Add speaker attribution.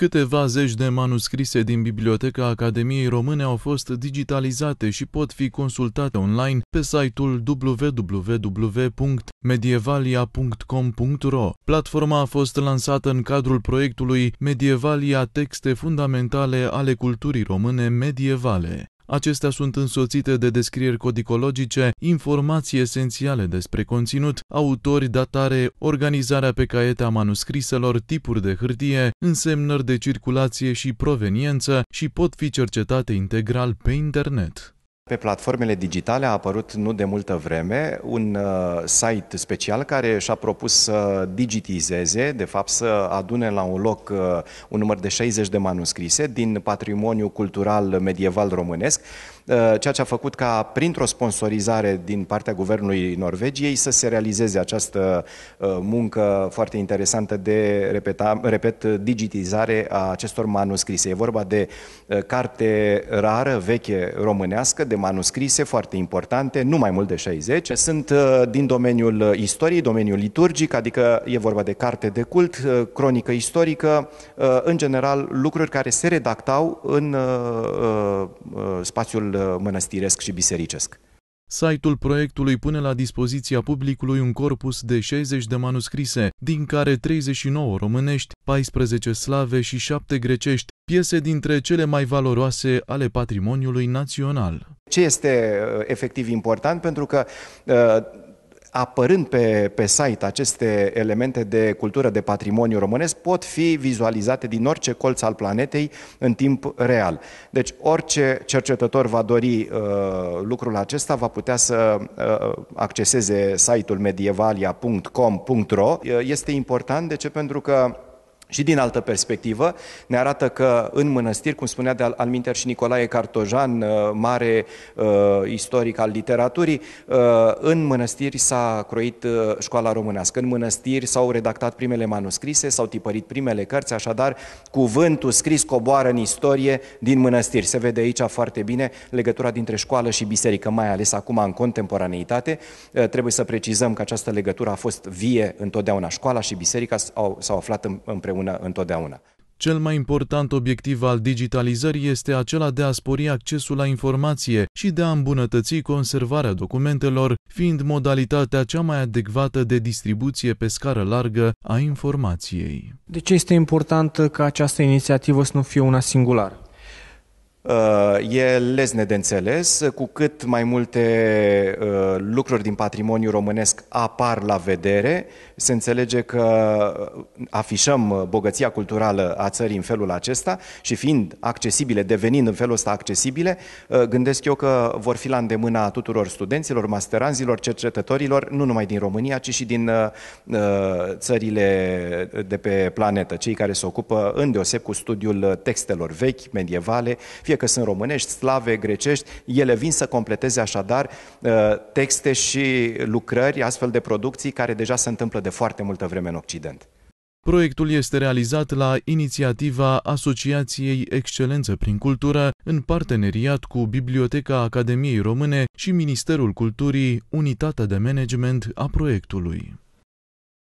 Speaker 1: Câteva zeci de manuscrise din Biblioteca Academiei Române au fost digitalizate și pot fi consultate online pe site-ul www.medievalia.com.ro. Platforma a fost lansată în cadrul proiectului Medievalia Texte Fundamentale ale Culturii Române Medievale. Acestea sunt însoțite de descrieri codicologice, informații esențiale despre conținut, autori, datare, organizarea pe caiete a manuscriselor, tipuri de hârtie, însemnări de circulație și proveniență și pot fi cercetate integral pe internet.
Speaker 2: Pe platformele digitale a apărut nu de multă vreme un uh, site special care și-a propus să digitizeze, de fapt să adune la un loc uh, un număr de 60 de manuscrise din patrimoniu cultural medieval românesc, uh, ceea ce a făcut ca printr-o sponsorizare din partea guvernului Norvegiei să se realizeze această muncă foarte interesantă de, repeta, repet, digitizare a acestor manuscrise. E vorba de carte rară, veche românească, de manuscrise foarte importante, nu mai mult de 60. Sunt uh, din domeniul uh, istoriei, domeniul liturgic, adică e vorba de carte de cult, uh, cronică istorică, în general lucruri care se redactau în spațiul mănăstiresc și bisericesc.
Speaker 1: Site-ul proiectului pune la dispoziția publicului un corpus de 60 de manuscrise, din care 39 românești, 14 slave și 7 grecești, piese dintre cele mai valoroase ale patrimoniului național.
Speaker 2: Ce este uh, efectiv important? Pentru că uh, apărând pe, pe site aceste elemente de cultură, de patrimoniu românesc, pot fi vizualizate din orice colț al planetei în timp real. Deci orice cercetător va dori uh, lucrul acesta, va putea să uh, acceseze site-ul medievalia.com.ro. Uh, este important, de ce? Pentru că și din altă perspectivă, ne arată că în mănăstiri, cum spunea de alminter și Nicolae Cartojan, uh, mare uh, istoric al literaturii, uh, în mănăstiri s-a croit uh, școala românească, în mănăstiri s-au redactat primele manuscrise, s-au tipărit primele cărți, așadar cuvântul scris coboară în istorie din mănăstiri. Se vede aici foarte bine legătura dintre școală și biserică, mai ales acum în contemporaneitate. Uh, trebuie să precizăm că această legătură a fost vie întotdeauna. Școala și biserica s-au, s-au aflat împreună împreună întotdeauna.
Speaker 1: Cel mai important obiectiv al digitalizării este acela de a spori accesul la informație și de a îmbunătăți conservarea documentelor, fiind modalitatea cea mai adecvată de distribuție pe scară largă a informației.
Speaker 2: De ce este important ca această inițiativă să nu fie una singulară? Uh, e lezne de înțeles, cu cât mai multe uh, lucruri din patrimoniul românesc apar la vedere, se înțelege că uh, afișăm bogăția culturală a țării în felul acesta și fiind accesibile, devenind în felul ăsta accesibile, gândesc eu că vor fi la îndemâna tuturor studenților, masteranzilor, cercetătorilor, nu numai din România, ci și din țările de pe planetă, cei care se ocupă îndeoseb cu studiul textelor vechi, medievale, fie că sunt românești, slave, grecești, ele vin să completeze așadar uh, texte și lucrări, astfel de producții care deja se întâmplă de foarte multă vreme în Occident.
Speaker 1: Proiectul este realizat la inițiativa Asociației Excelență prin Cultură, în parteneriat cu Biblioteca Academiei Române și Ministerul Culturii, unitatea de management a proiectului.